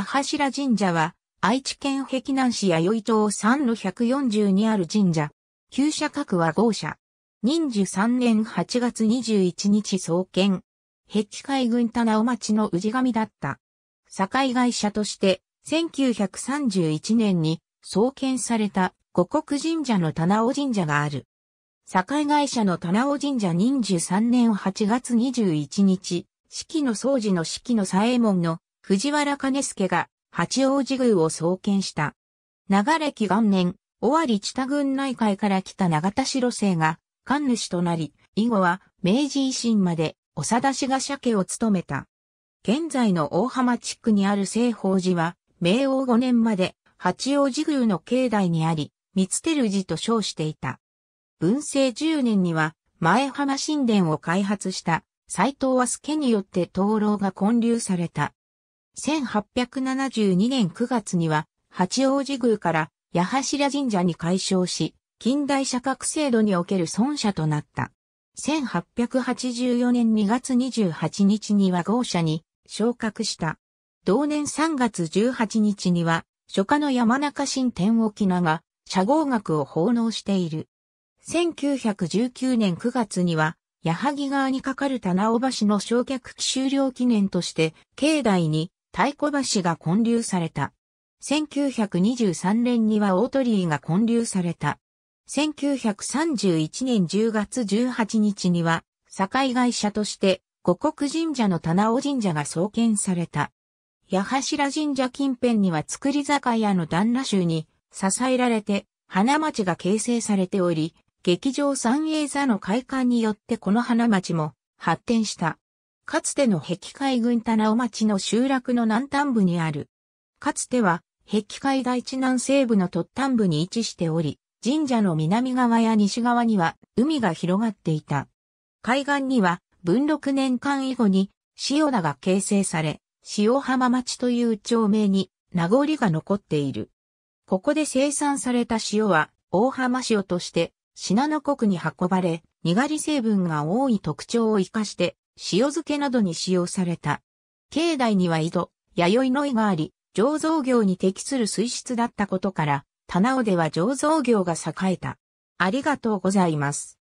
八柱神社は、愛知県碧南市弥生島三の142ある神社。旧社格は豪社。忍寿3年8月21日創建。碧海軍田直町の氏神だった。境会社として、1931年に創建された五国神社の棚尾神社がある。境会社の棚尾神社忍寿3年8月21日、四季の掃除の四季の左衛門の藤原兼助が八王子宮を創建した。長暦元年、尾張地田郡内海から来た長田城生が、神主となり、以後は明治維新まで、長田氏が鮭を務めた。現在の大浜地区にある西宝寺は、明王5年まで、八王子宮の境内にあり、三つ寺寺と称していた。文政10年には、前浜神殿を開発した、斎藤和助によって灯籠が建立された。1872年9月には、八王子宮から八柱神社に改称し、近代社格制度における尊者となった。1884年2月28日には豪社に昇格した。同年3月18日には、初夏の山中新天沖長、社号学を奉納している。1919年9月には、矢作川に架かる棚尾橋の焼却終了記念として、境内に太鼓橋が建立された。1923年には大鳥居が建立された。1931年10月18日には、境会社として、五国神社の棚尾神社が創建された。八柱神社近辺には造り酒屋の旦那衆に支えられて、花町が形成されており、劇場三栄座の開館によってこの花町も発展した。かつての壁海軍棚尾町の集落の南端部にある。かつては、壁海台地南西部の突端部に位置しており、神社の南側や西側には海が広がっていた。海岸には、文禄年間以後に、塩田が形成され、塩浜町という町名に名残が残っている。ここで生産された塩は、大浜塩として、信濃国に運ばれ、にがり成分が多い特徴を生かして、塩漬けなどに使用された。境内には井戸、弥生の井があり、醸造業に適する水質だったことから、棚尾では醸造業が栄えた。ありがとうございます。